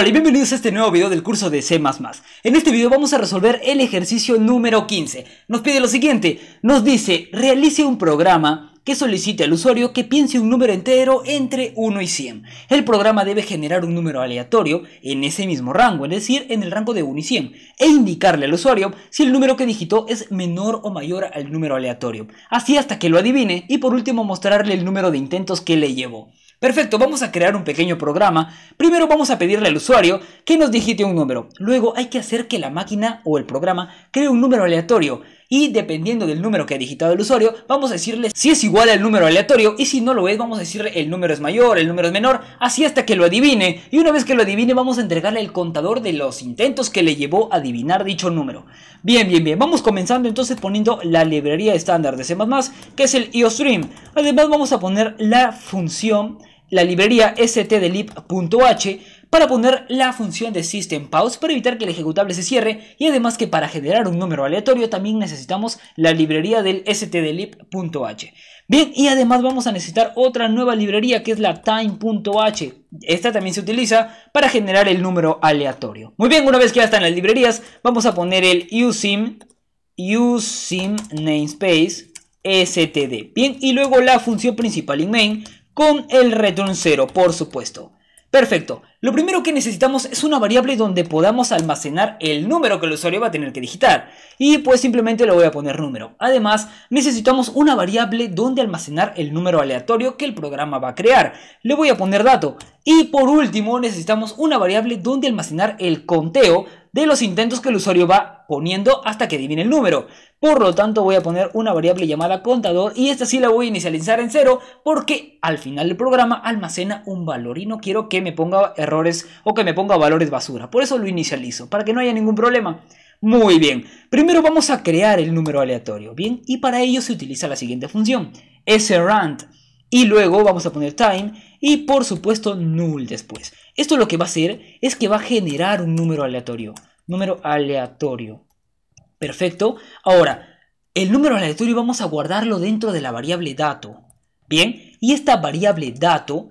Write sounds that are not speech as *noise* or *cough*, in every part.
Hola y bienvenidos a este nuevo video del curso de C++. En este video vamos a resolver el ejercicio número 15. Nos pide lo siguiente, nos dice, realice un programa que solicite al usuario que piense un número entero entre 1 y 100. El programa debe generar un número aleatorio en ese mismo rango, es decir, en el rango de 1 y 100, e indicarle al usuario si el número que digitó es menor o mayor al número aleatorio, así hasta que lo adivine y por último mostrarle el número de intentos que le llevó. Perfecto, vamos a crear un pequeño programa. Primero vamos a pedirle al usuario que nos digite un número. Luego hay que hacer que la máquina o el programa cree un número aleatorio y dependiendo del número que ha digitado el usuario, vamos a decirle si es igual al número aleatorio y si no lo es, vamos a decirle el número es mayor, el número es menor, así hasta que lo adivine. Y una vez que lo adivine, vamos a entregarle el contador de los intentos que le llevó a adivinar dicho número. Bien, bien, bien. Vamos comenzando entonces poniendo la librería estándar de C++, que es el IOStream. Además vamos a poner la función, la librería stdelib.h para poner la función de system pause para evitar que el ejecutable se cierre y además que para generar un número aleatorio también necesitamos la librería del stdlib.h. Bien, y además vamos a necesitar otra nueva librería que es la time.h. Esta también se utiliza para generar el número aleatorio. Muy bien, una vez que ya están las librerías, vamos a poner el using usim namespace std. Bien, y luego la función principal in main con el return 0, por supuesto. Perfecto. Lo primero que necesitamos es una variable donde podamos almacenar el número que el usuario va a tener que digitar. Y pues simplemente le voy a poner número. Además, necesitamos una variable donde almacenar el número aleatorio que el programa va a crear. Le voy a poner dato. Y por último, necesitamos una variable donde almacenar el conteo de los intentos que el usuario va poniendo hasta que adivine el número. Por lo tanto voy a poner una variable llamada contador y esta sí la voy a inicializar en cero porque al final del programa almacena un valor y no quiero que me ponga errores o que me ponga valores basura. Por eso lo inicializo, para que no haya ningún problema. Muy bien, primero vamos a crear el número aleatorio, ¿bien? Y para ello se utiliza la siguiente función, srand y luego vamos a poner time y por supuesto null después. Esto lo que va a hacer es que va a generar un número aleatorio. Número aleatorio. Perfecto. Ahora, el número aleatorio vamos a guardarlo dentro de la variable dato. Bien, y esta variable dato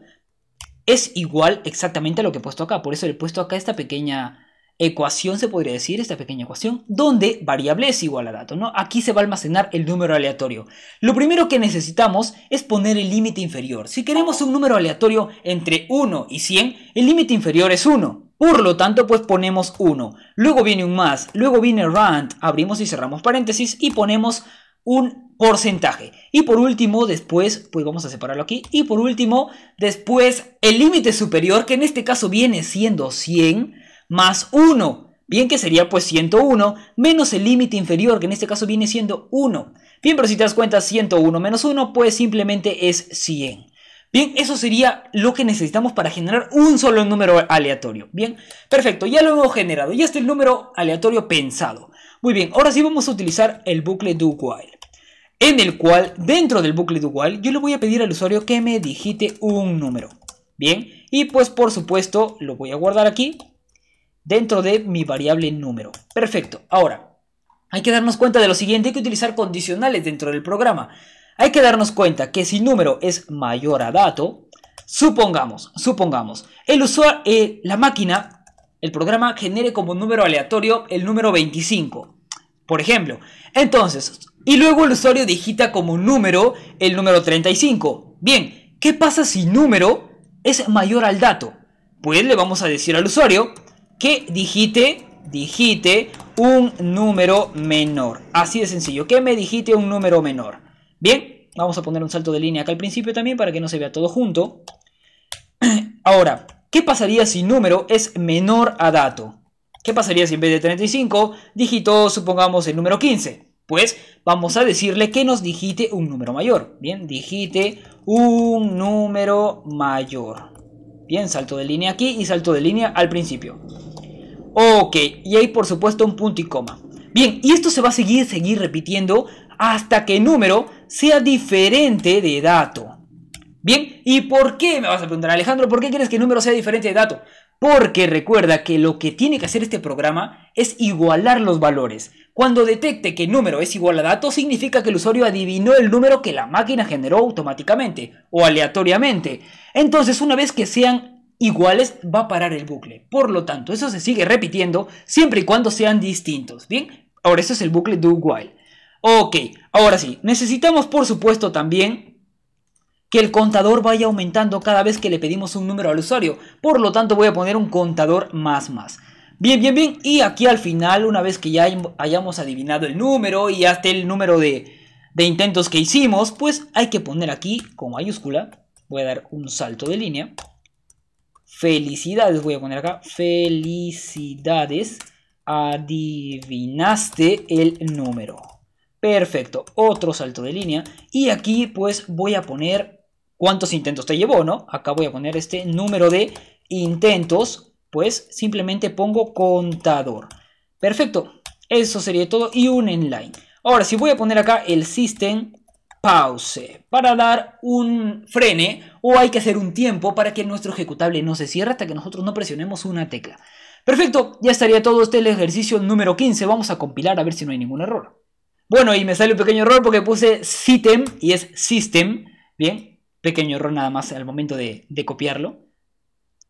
es igual exactamente a lo que he puesto acá. Por eso le he puesto acá esta pequeña ecuación, se podría decir, esta pequeña ecuación, donde variable es igual a dato, ¿no? Aquí se va a almacenar el número aleatorio. Lo primero que necesitamos es poner el límite inferior. Si queremos un número aleatorio entre 1 y 100, el límite inferior es 1. Por lo tanto, pues ponemos 1. Luego viene un más, luego viene rand, abrimos y cerramos paréntesis y ponemos un porcentaje. Y por último, después, pues vamos a separarlo aquí. Y por último, después el límite superior, que en este caso viene siendo 100, más 1. Bien que sería pues 101 menos el límite inferior, que en este caso viene siendo 1. Bien, pero si te das cuenta 101 menos 1, pues simplemente es 100. Bien, eso sería lo que necesitamos para generar un solo número aleatorio. Bien, perfecto, ya lo hemos generado, ya está el número aleatorio pensado. Muy bien, ahora sí vamos a utilizar el bucle do while. En el cual, dentro del bucle do while, yo le voy a pedir al usuario que me digite un número. Bien, y pues por supuesto lo voy a guardar aquí dentro de mi variable número. Perfecto. Ahora, hay que darnos cuenta de lo siguiente, hay que utilizar condicionales dentro del programa. Hay que darnos cuenta que si número es mayor a dato, supongamos, supongamos, el usuario, eh, la máquina, el programa genere como número aleatorio el número 25, por ejemplo. Entonces, y luego el usuario digita como número el número 35. Bien, ¿qué pasa si número es mayor al dato? Pues le vamos a decir al usuario que dijiste, un número menor. Así de sencillo, que me dijiste un número menor. Bien, vamos a poner un salto de línea acá al principio también para que no se vea todo junto. *clears throat* Ahora, ¿qué pasaría si número es menor a dato? ¿Qué pasaría si en vez de 35 digitó, supongamos, el número 15? Pues vamos a decirle que nos digite un número mayor. Bien, digite un número mayor. Bien, salto de línea aquí y salto de línea al principio. Ok, y hay por supuesto un punto y coma. Bien, y esto se va a seguir, seguir repitiendo hasta que el número sea diferente de dato. Bien, ¿y por qué? Me vas a preguntar, Alejandro, ¿por qué quieres que el número sea diferente de dato? Porque recuerda que lo que tiene que hacer este programa es igualar los valores. Cuando detecte que el número es igual a dato, significa que el usuario adivinó el número que la máquina generó automáticamente o aleatoriamente. Entonces, una vez que sean Iguales va a parar el bucle. Por lo tanto, eso se sigue repitiendo siempre y cuando sean distintos. Bien, ahora eso es el bucle do while. Ok, ahora sí, necesitamos por supuesto también que el contador vaya aumentando cada vez que le pedimos un número al usuario. Por lo tanto, voy a poner un contador más más. Bien, bien, bien. Y aquí al final, una vez que ya hayamos adivinado el número y hasta el número de, de intentos que hicimos, pues hay que poner aquí con mayúscula. Voy a dar un salto de línea. Felicidades, voy a poner acá. Felicidades. Adivinaste el número. Perfecto. Otro salto de línea. Y aquí pues voy a poner cuántos intentos te llevó, ¿no? Acá voy a poner este número de intentos. Pues simplemente pongo contador. Perfecto. Eso sería todo. Y un inline. Ahora, si voy a poner acá el system pause para dar un frene o hay que hacer un tiempo para que nuestro ejecutable no se cierre hasta que nosotros no presionemos una tecla. Perfecto, ya estaría todo este el ejercicio número 15. Vamos a compilar a ver si no hay ningún error. Bueno, y me sale un pequeño error porque puse system y es system. Bien, pequeño error nada más al momento de copiarlo.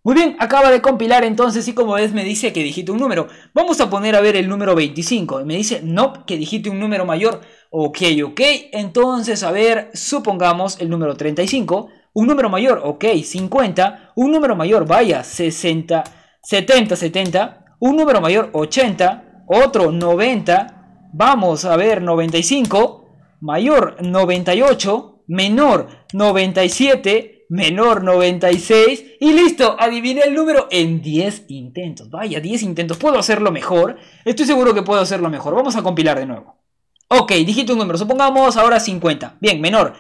Muy bien, acaba de compilar entonces y como ves me dice que digite un número. Vamos a poner a ver el número 25. Me dice, no, nope, que digite un número mayor. Ok, ok. Entonces, a ver, supongamos el número 35. Un número mayor, ok, 50. Un número mayor, vaya, 60, 70, 70. Un número mayor, 80. Otro, 90. Vamos a ver, 95. Mayor, 98. Menor, 97 menor 96 y listo, adiviné el número en 10 intentos. Vaya, 10 intentos, puedo hacerlo mejor. Estoy seguro que puedo hacerlo mejor. Vamos a compilar de nuevo. Ok, dijiste un número, supongamos ahora 50. Bien, menor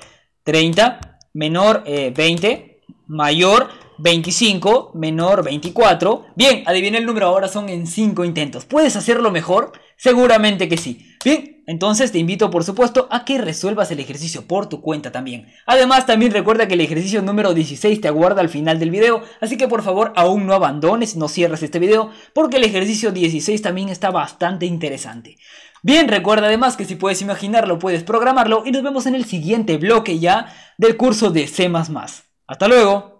30, menor 20, eh, mayor 25, menor 24. Bien, adiviné el número, ahora son en 5 intentos. ¿Puedes hacerlo mejor? Seguramente que sí. Bien, entonces te invito por supuesto a que resuelvas el ejercicio por tu cuenta también. Además también recuerda que el ejercicio número 16 te aguarda al final del video, así que por favor aún no abandones, no cierres este video, porque el ejercicio 16 también está bastante interesante. Bien, recuerda además que si puedes imaginarlo, puedes programarlo y nos vemos en el siguiente bloque ya del curso de C++. Hasta luego.